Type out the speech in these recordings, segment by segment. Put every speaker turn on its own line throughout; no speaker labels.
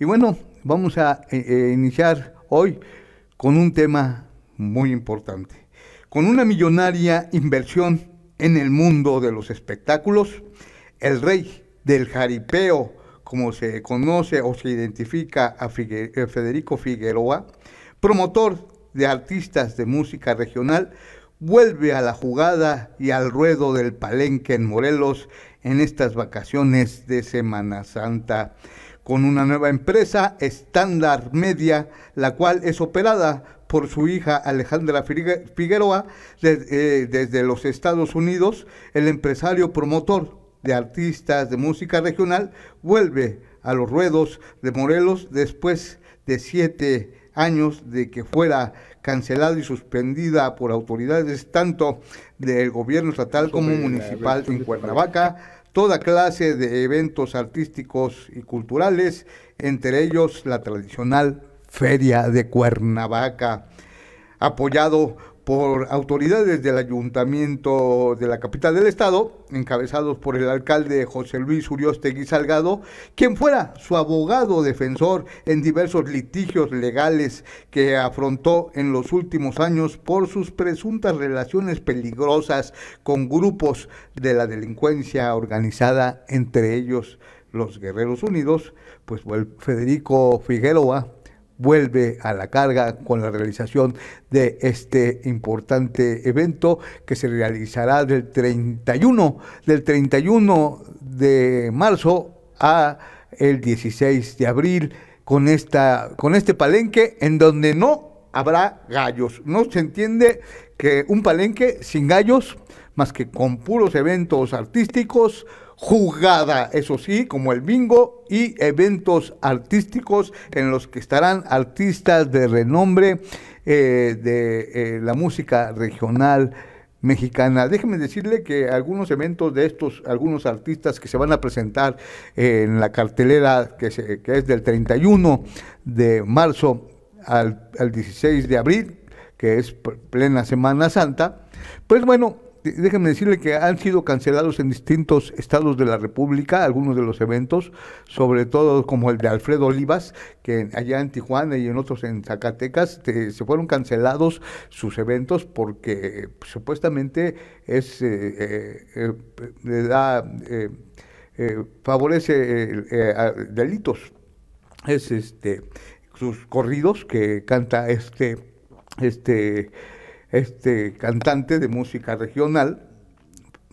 Y bueno, vamos a eh, eh, iniciar hoy con un tema muy importante. Con una millonaria inversión en el mundo de los espectáculos, el rey del jaripeo, como se conoce o se identifica a eh, Federico Figueroa, promotor de artistas de música regional, vuelve a la jugada y al ruedo del palenque en Morelos en estas vacaciones de Semana Santa con una nueva empresa, Estándar Media, la cual es operada por su hija Alejandra Figueroa desde, eh, desde los Estados Unidos, el empresario promotor de artistas de música regional vuelve a los ruedos de Morelos después de siete años de que fuera cancelada y suspendida por autoridades tanto del gobierno estatal como municipal en Cuernavaca toda clase de eventos artísticos y culturales, entre ellos la tradicional Feria de Cuernavaca, apoyado por autoridades del ayuntamiento de la capital del estado, encabezados por el alcalde José Luis Uriostegui Salgado, quien fuera su abogado defensor en diversos litigios legales que afrontó en los últimos años por sus presuntas relaciones peligrosas con grupos de la delincuencia organizada, entre ellos los Guerreros Unidos, pues fue Federico Figueroa vuelve a la carga con la realización de este importante evento que se realizará del 31 del 31 de marzo a el 16 de abril con esta con este palenque en donde no habrá gallos. No se entiende que un palenque sin gallos más que con puros eventos artísticos jugada, eso sí, como el bingo y eventos artísticos en los que estarán artistas de renombre eh, de eh, la música regional mexicana. Déjeme decirle que algunos eventos de estos, algunos artistas que se van a presentar eh, en la cartelera que, es del 31 de marzo al, al 16 de abril, que es plena Semana Santa, pues bueno, déjenme decirle que han sido cancelados en distintos estados de la República algunos de los eventos, sobre todo como el de Alfredo Olivas, que allá en Tijuana y en otros en Zacatecas se fueron cancelados sus eventos porque pues, supuestamente es eh, eh, eh, da favorece delitos. Es este sus corridos que canta este este este cantante de música regional.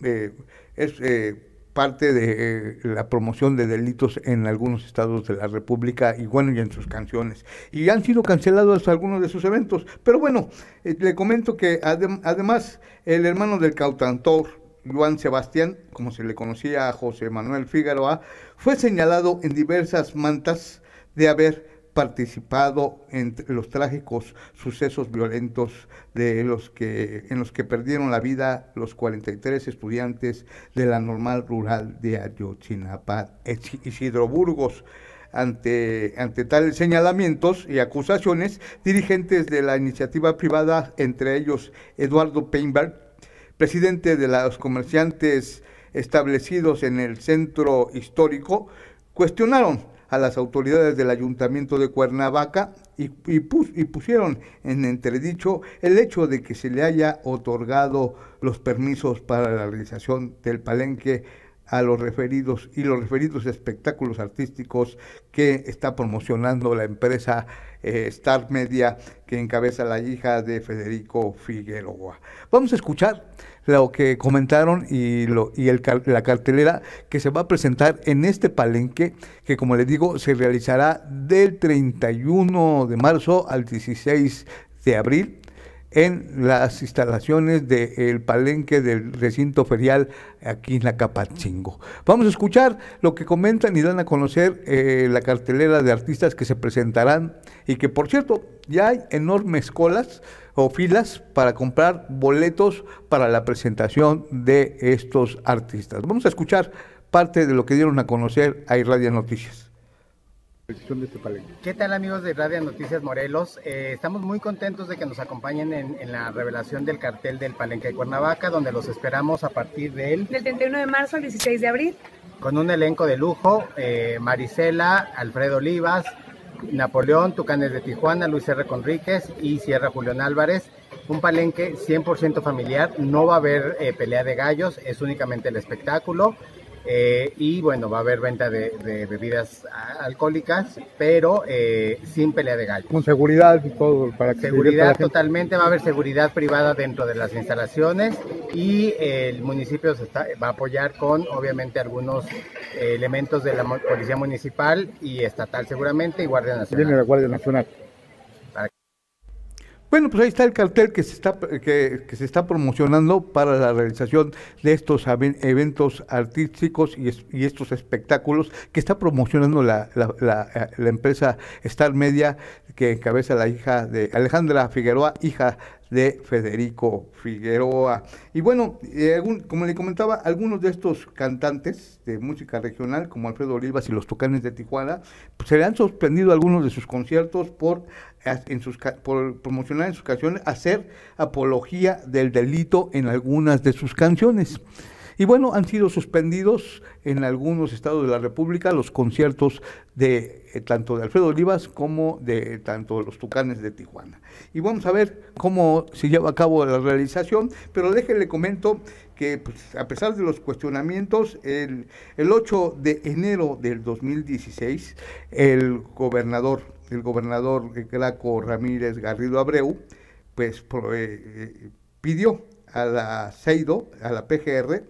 Eh, es eh, parte de eh, la promoción de delitos en algunos estados de la República y bueno, y en sus canciones. Y han sido cancelados algunos de sus eventos. Pero bueno, le comento que además el hermano del cautantor, Juan Sebastián, como se le conocía a José Manuel Figueroa, fue señalado en diversas mantas de haber participado en los trágicos sucesos violentos de los que, en los que perdieron la vida los 43 estudiantes de la normal rural de Ayotzinapa, Isidro Burgos. Ante, ante tales señalamientos y acusaciones, dirigentes de la iniciativa privada, entre ellos Eduardo Peinberg, presidente de los comerciantes establecidos en el centro histórico, cuestionaron a las autoridades del ayuntamiento de Cuernavaca y, y, pusieron en entredicho el hecho de que se le haya otorgado los permisos para la realización del palenque a los referidos y los referidos espectáculos artísticos que está promocionando la empresa eh, Star Media que encabeza la hija de Federico Figueroa. Vamos a escuchar lo que comentaron y, lo, y la cartelera que se va a presentar en este palenque, que como les digo, se realizará del 31 de marzo al 16 de abril en las instalaciones del palenque del recinto ferial aquí en la Capachingo. Vamos a escuchar lo que comentan y dan a conocer eh, la cartelera de artistas que se presentarán y que por cierto ya hay enormes colas o filas para comprar boletos para la presentación de estos artistas. Vamos a escuchar parte de lo que dieron a conocer a Irradia Noticias. Este ¿Qué tal amigos de Radio Noticias Morelos? Eh, estamos muy contentos de que nos acompañen en, la revelación del cartel del Palenque de Cuernavaca, donde los esperamos a partir del... Del 31 de marzo al 16 de abril. Con un elenco de lujo, eh, Marisela, Alfredo Olivas, Napoleón, Tucanes de Tijuana, Luis R. Conríquez y Sierra Julián Álvarez. Un palenque 100% familiar, no va a haber eh, pelea de gallos, es únicamente el espectáculo. Eh, y bueno, va a haber venta de, bebidas alcohólicas, pero eh, sin pelea de gallo. Con seguridad y todo. Para que seguridad totalmente, va a haber seguridad privada dentro de las instalaciones y el municipio se va a apoyar con obviamente algunos elementos de la policía municipal y estatal seguramente y Guardia Nacional. la Guardia Nacional. Bueno, pues ahí está el cartel que se está, que, se está promocionando para la realización de estos eventos artísticos y, estos espectáculos que está promocionando la, eh, la, empresa Star Media que encabeza la hija de Alejandra Figueroa, hija de Federico Figueroa. Y bueno, eh, como le comentaba, algunos de estos cantantes de música regional, como Alfredo Olivas y los Tocanes de Tijuana, pues, se le han suspendido algunos de sus conciertos por, en sus, por promocionar en sus canciones, hacer apología del delito en algunas de sus canciones. Y bueno, han sido suspendidos en algunos estados de la República los conciertos de eh, tanto de Alfredo Olivas como de tanto los Tucanes de Tijuana. Y vamos a ver cómo se lleva a cabo la realización, pero déjenle comento que pues, a pesar de los cuestionamientos, el, el 8 de enero del 2016, el gobernador, el gobernador Graco Ramírez Garrido Abreu, pues eh, eh, pidió a la CEIDO, a la PGR,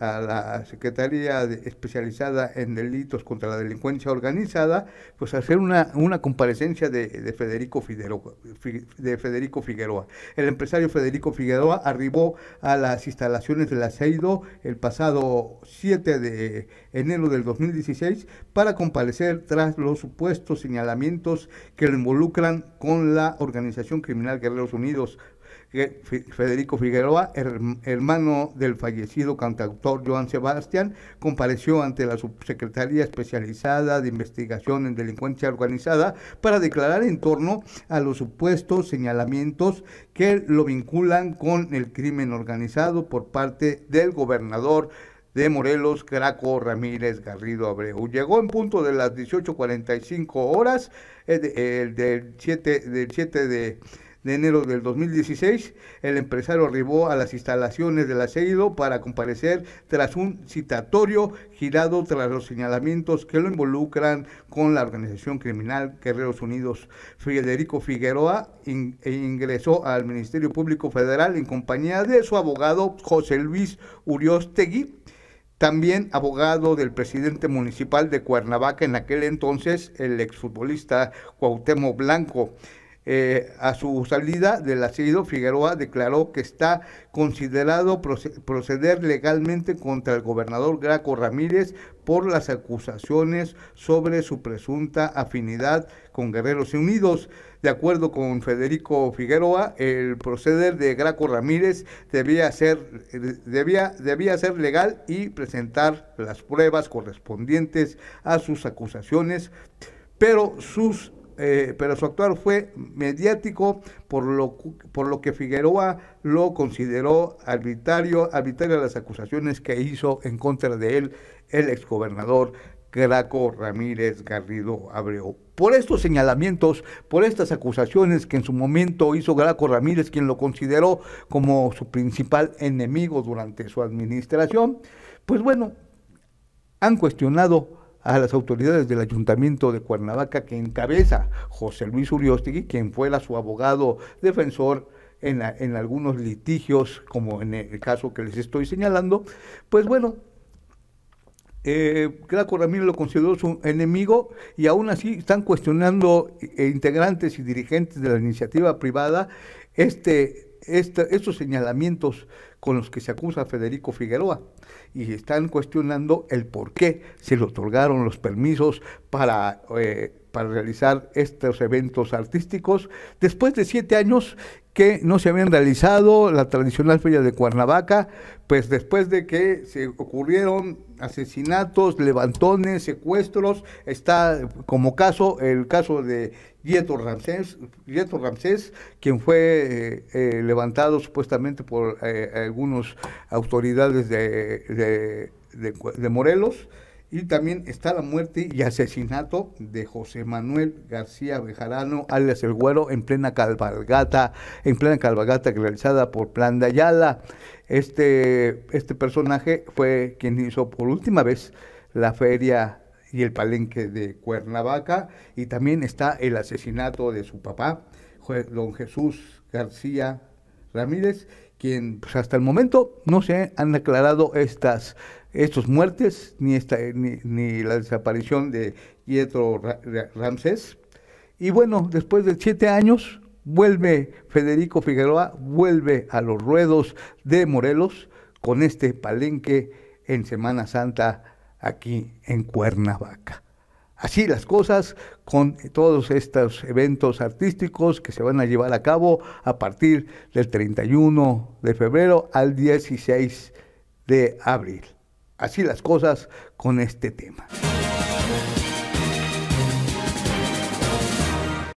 a la Secretaría especializada en delitos contra la delincuencia organizada, pues hacer una, comparecencia de, Federico Figueroa, El empresario Federico Figueroa arribó a las instalaciones del la el pasado 7 de enero del 2016 para comparecer tras los supuestos señalamientos que lo involucran con la organización criminal Guerreros Unidos, Federico Figueroa, hermano del fallecido cantautor Joan Sebastián, compareció ante la Subsecretaría Especializada de Investigación en Delincuencia Organizada para declarar en torno a los supuestos señalamientos que lo vinculan con el crimen organizado por parte del gobernador de Morelos, Craco Ramírez Garrido Abreu. Llegó en punto de las 18.45 horas eh, eh, del del 7 de de enero del 2016, el empresario arribó a las instalaciones del aseído para comparecer tras un citatorio girado tras los señalamientos que lo involucran con la organización criminal Guerreros Unidos. Federico Figueroa e ingresó al Ministerio Público Federal en compañía de su abogado José Luis Uriostegui, también abogado del presidente municipal de Cuernavaca en aquel entonces, el exfutbolista Cuauhtémoc Blanco. Eh, a su salida del asilo, Figueroa declaró que está considerado proceder legalmente contra el gobernador Graco Ramírez por las acusaciones sobre su presunta afinidad con Guerreros Unidos. De acuerdo con Federico Figueroa, el proceder de Graco Ramírez debía ser, debía, debía ser legal y presentar las pruebas correspondientes a sus acusaciones, pero sus eh, pero su actuar fue mediático, por lo, por lo que Figueroa lo consideró arbitrario, arbitrario a las acusaciones que hizo en contra de él el exgobernador Graco Ramírez Garrido Abreu. Por estos señalamientos, por estas acusaciones que en su momento hizo Graco Ramírez, quien lo consideró como su principal enemigo durante su administración, pues bueno, han cuestionado a las autoridades del Ayuntamiento de Cuernavaca que encabeza José Luis Uriostegui, quien fue su abogado defensor en, algunos litigios, como en el caso que les estoy señalando, pues bueno, eh, Graco Ramírez lo consideró su enemigo y aún así están cuestionando eh, integrantes y dirigentes de la iniciativa privada este estos señalamientos con los que se acusa a Federico Figueroa y están cuestionando el por qué se le otorgaron los permisos para eh, para realizar estos eventos artísticos, después de siete años que no se habían realizado la tradicional feria de Cuernavaca, pues después de que se ocurrieron asesinatos, levantones, secuestros, está como caso el caso de Dieto Ramsés, quien fue eh, eh, levantado supuestamente por eh, algunos algunas autoridades de, de Morelos, y también está la muerte y asesinato de José Manuel García Bejarano, alias El Güero, en plena cabalgata, en plena calvagata realizada por Plan de Ayala. Este, este personaje fue quien hizo por última vez la feria y el palenque de Cuernavaca. Y también está el asesinato de su papá, don Jesús García Ramírez, quien pues, hasta el momento no se han aclarado estas estos muertes eh, ni, ni, la desaparición de Pietro Ramsés. Y bueno, después de siete años, vuelve Federico Figueroa, vuelve a los ruedos de Morelos con este palenque en Semana Santa aquí en Cuernavaca. Así las cosas con todos estos eventos artísticos que se van a llevar a cabo a partir del 31 de febrero al 16 de abril así las cosas con este tema.